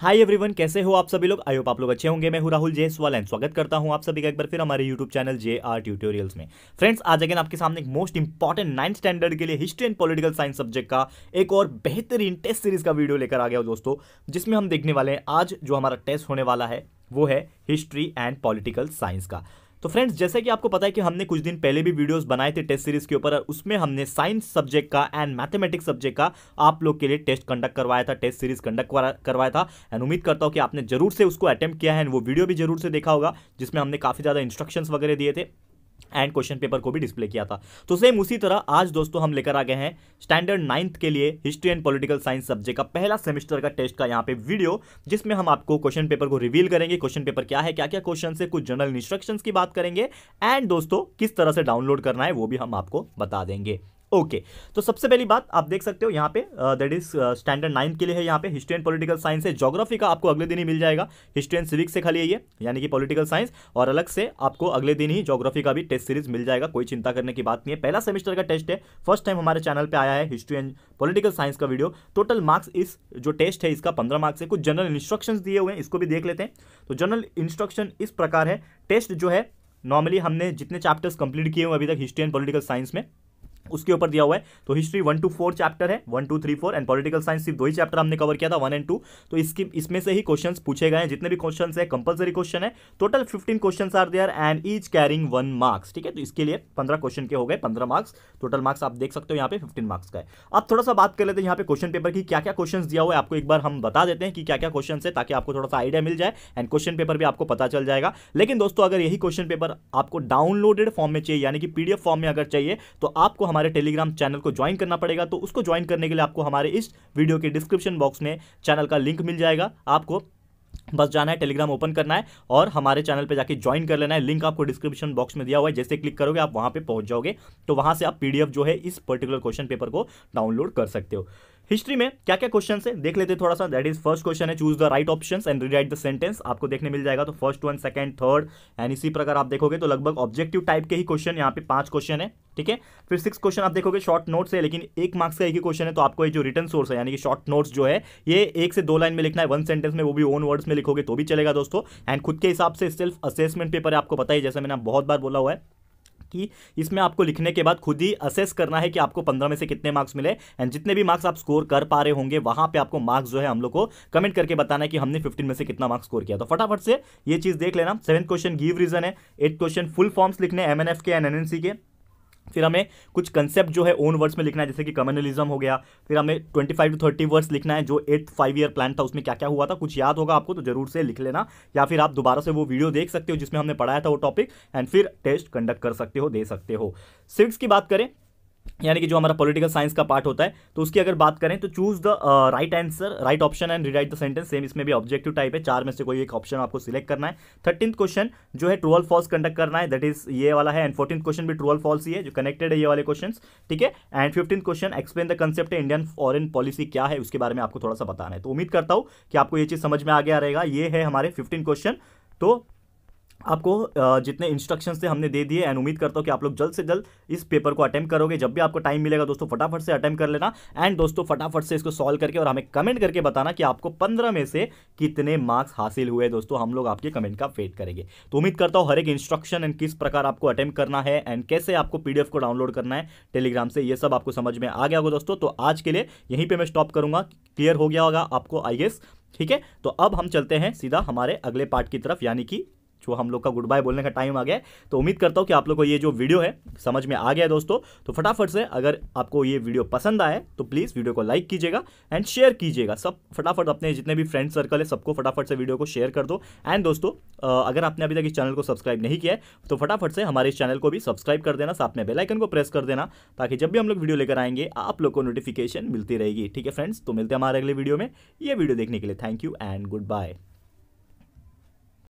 Hi everyone कैसे हो आप सभी लोग आई होप आप लोग अच्छे होंगे मैं हूं राहुल जेसवाल एंड स्वागत करता हूं आप सभी का एक बार फिर हमारे YouTube channel J R tutorials में फ्रेंड्स आज अगेन आपके सामने एक मोस्ट इंपॉर्टेंट नाइन्थ स्टैंडर्ड के लिए history and political science subject का एक और बेहतरीन टेस्ट सीरीज का वीडियो लेकर आ गया दोस्तों जिसमें हम देखने वाले हैं आज जो हमारा टेस्ट होने वाला है वो है हिस्ट्री एंड पॉलिटिकल साइंस का तो फ्रेंड्स जैसे कि आपको पता है कि हमने कुछ दिन पहले भी वीडियोस बनाए थे टेस्ट सीरीज के ऊपर उसमें हमने साइंस सब्जेक्ट का एंड मैथमेटिक्स सब्जेक्ट का आप लोग के लिए टेस्ट कंडक्ट करवाया था टेस्ट सीरीज कंडक्ट करवाया था एंड उम्मीद करता हूँ कि आपने जरूर से उसको अटैम्प्ट किया है एंड वो वीडियो भी जरूर से देखा होगा जिसमें हमने काफ़ी ज़्यादा इंस्ट्रक्शंस वगैरह दिए थे एंड क्वेश्चन पेपर को भी डिस्प्ले किया था तो सेम उसी तरह आज दोस्तों हम लेकर आ गए हैं स्टैंडर्ड नाइन्थ के लिए history and political science subject का पहला सेमेस्टर का टेस्ट का यहाँ पे वीडियो जिसमें हम आपको क्वेश्चन पेपर को रिवील करेंगे क्वेश्चन पेपर क्या है क्या क्या क्वेश्चन है कुछ जनरल इंस्ट्रक्शन की बात करेंगे एंड दोस्तों किस तरह से डाउनलोड करना है वो भी हम आपको बता देंगे ओके okay. तो सबसे पहली बात आप देख सकते हो यहाँ पे दैट इज स्टैंडर्ड नाइन्थ के लिए है यहाँ पे हिस्ट्री एंड पॉलिटिकल साइंस है जोग्राफी का आपको अगले दिन ही मिल जाएगा हिस्ट्री एंड सिविक्स से खाली है ये यानी कि पॉलिटिकल साइंस और अलग से आपको अगले दिन ही जोग्राफी का भी टेस्ट सीरीज मिल जाएगा कोई चिंता करने की बात नहीं है पहला सेमेस्टर का टेस्ट है फर्स्ट टाइम हमारे चैनल पर आया है हिस्ट्री एंड पॉलिटिकल साइंस का वीडियो टोटल मार्क्स इस जो टेस्ट है इसका पंद्रह मार्क्स है कुछ जनरल इंस्ट्रक्शन दिए हुए हैं इसको भी देख लेते हैं तो जनरल इंस्ट्रक्शन इस प्रकार है टेस्ट जो है नॉर्मली हमने जितने चैप्टर्स कंप्लीट किए हुए अभी तक हिस्ट्री एंड पॉलिटिकल साइंस में उसके ऊपर दिया हुआ है तो history one two four chapter है one two three four and political science सिर्फ दो ही चैप्टर हमने कवर किया था वन एंड टू तो इसकी इसमें से ही क्वेश्चन पूछे गए हैं जितने भी क्वेश्चन है कंपलसरी क्वेश्चन है total fifteen question are there and each carrying one marks ठीक है तो इसके लिए पंद्रह क्वेश्चन के हो गए पंद्रह मार्क्स टोटल मार्क्स आप देख सकते हो यहाँ पे फिफ्टीन मार्क्स का है अब थोड़ा सा बात कर लेते हैं यहाँ पे क्वेश्चन पेपर की क्या क्या क्वेश्चन दिया हुआ है आपको एक बार हम बता देते हैं कि क्या क्या क्वेश्चन है ताकि आपको थोड़ा सा आइडिया मिल जाए एंड क्वेश्चन पेपर भी आपको पता चल जाएगा लेकिन दोस्तों अगर यही क्वेश्चन पेपर आपको डाउनलोडेड फॉर्म में चाहिए यानी कि पीडीएफ फॉर्म में अगर चाहिए तो आपको हमारे टेलीग्राम चैनल को ज्वाइन करना पड़ेगा तो उसको ज्वाइन करने के लिए आपको हमारे इस वीडियो के डिस्क्रिप्शन बॉक्स में चैनल का लिंक मिल जाएगा आपको बस जाना है टेलीग्राम ओपन करना है और हमारे चैनल पे जाके ज्वाइन कर लेना है लिंक आपको डिस्क्रिप्शन बॉक्स में दिया हुआ है जैसे क्लिक करोगे आप वहां पे पहुंच जाओगे तो वहां से आप पीडीएफ जो है इस पर्टिकुलर क्वेश्चन पेपर को डाउनलोड कर सकते हो हिस्ट्री में क्या क्या क्वेश्चन है देख लेते थोड़ा सा दैट इज फर्स्ट क्वेश्चन है choose the right option and rewrite the sentence आपको देखने मिल जाएगा तो first one second third and इसी प्रकार आप देखोगे तो लगभग ऑब्जेक्टिव टाइप के ही क्वेश्चन यहाँ पे पांच क्वेश्चन है ठीक है फिर सिक्स क्वेश्चन आप देखोगे शॉर्ट नोट्स है लेकिन एक मार्क्स का एक ही क्वेश्चन है तो आपको ये जो रिटर्न सोर्स है यानी कि शॉर्ट नोट्स जो है ये एक से दो लाइन में लिखना है वन सेंटेंस में वो भी ओन वर्ड्स में लिखोगे तो भी चलेगा दोस्तों एंड खुद के हिसाब से सेल्फ असेसमेंट पेपर है आपको पता ही जैसे मैंने बहुत बार बोला हुआ है कि इसमें आपको लिखने के बाद खुद ही असेस करना है कि आपको पंद्रह में से कितने मार्क्स मिले एंड जितने भी मार्क्स आप स्कोर कर पा रहे होंगे वहां पे आपको मार्क्स जो है हम लोग को कमेंट करके बताना है कि हमने फिफ्टीन में से कितना मार्क्स स्कोर किया तो फटाफट से ये चीज देख लेना सेवन क्वेश्चन गिव रीजन है एट क्वेश्चन फुल फॉर्म्स लिखने M K and N K फिर हमें कुछ कंसेप्ट जो है ओन वर्ड्स में लिखना है जैसे कि कम्युनलिज्म हो गया फिर हमें 25 टू 30 वर्ड्स लिखना है जो एट फाइव ईयर प्लान था उसमें क्या क्या हुआ था कुछ याद होगा आपको तो जरूर से लिख लेना या फिर आप दोबारा से वो वीडियो देख सकते हो जिसमें हमने पढ़ाया था वो टॉपिक एंड फिर टेस्ट कंडक्ट कर सकते हो दे सकते हो सिक्स की बात करें यानी कि जो हमारा पॉलिटिकल साइंस का पार्ट होता है तो उसकी अगर बात करें तो choose the right answer right option and rewrite the sentence same इसमें भी ऑब्जेक्टिव टाइप है चार में से कोई एक ऑप्शन आपको सिलेक्ट करना है थर्टीन क्वेश्चन जो है ट्रोल फॉल्स कंडक्ट करना है दट इज ये वाला है एंड फोर्टीन क्वेश्चन भी ट्रोल फॉल्स ही है जो कनेक्टेड है ये वाले क्वेश्चन ठीक है and fifteen question explain the concept Indian foreign policy क्या है उसके बारे में आपको थोड़ा सा बताना है तो उम्मीद करता हूँ कि आपको ये चीज़ समझ में आ रहेगा ये है हमारे फिफ्टीन क्वेश्चन तो आपको जितने इंस्ट्रक्शंस थे हमने दे दिए एंड उम्मीद करता हूँ कि आप लोग जल्द से जल्द इस पेपर को अटैम्प्ट करोगे जब भी आपको टाइम मिलेगा दोस्तों फटाफट से अटैम्प्ट कर लेना एंड दोस्तों फटाफट से इसको सॉल्व करके और हमें कमेंट करके बताना कि आपको पंद्रह में से कितने मार्क्स हासिल हुए दोस्तों हम लोग आपके कमेंट का वेट करेंगे तो उम्मीद करता हूँ हर एक इंस्ट्रक्शन एंड किस प्रकार आपको अटैम्प्ट करना है एंड कैसे आपको पी को डाउनलोड करना है टेलीग्राम से ये सब आपको समझ में आ गया होगा दोस्तों तो आज के लिए यहीं पर मैं स्टॉप करूंगा क्लियर हो गया होगा आपको आई ठीक है तो अब हम चलते हैं सीधा हमारे अगले पार्ट की तरफ यानी कि जो हम लोग का गुड बाय बोलने का टाइम आ गया तो उम्मीद करता हूँ कि आप लोग को ये जो वीडियो है समझ में आ गया है दोस्तों तो फटाफट से अगर आपको ये वीडियो पसंद आए तो प्लीज़ वीडियो को लाइक कीजिएगा एंड शेयर कीजिएगा सब फटाफट अपने जितने भी फ्रेंड सर्कल है सबको फटाफट से वीडियो को शेयर कर दो एंड दोस्तों अगर आपने अभी तक इस चैनल को सब्सक्राइब नहीं किया है तो फटाफट से हमारे इस चैनल को भी सब्सक्राइब कर देना साथ में बेलाइकन को प्रेस कर देना ताकि जब भी हम लोग वीडियो लेकर आएंगे आप लोग को नोटिफिकेशन मिलती रहेगी ठीक है फ्रेंड्स तो मिलते हैं हमारे अगले वीडियो में ये वीडियो देखने के लिए thank you and good bye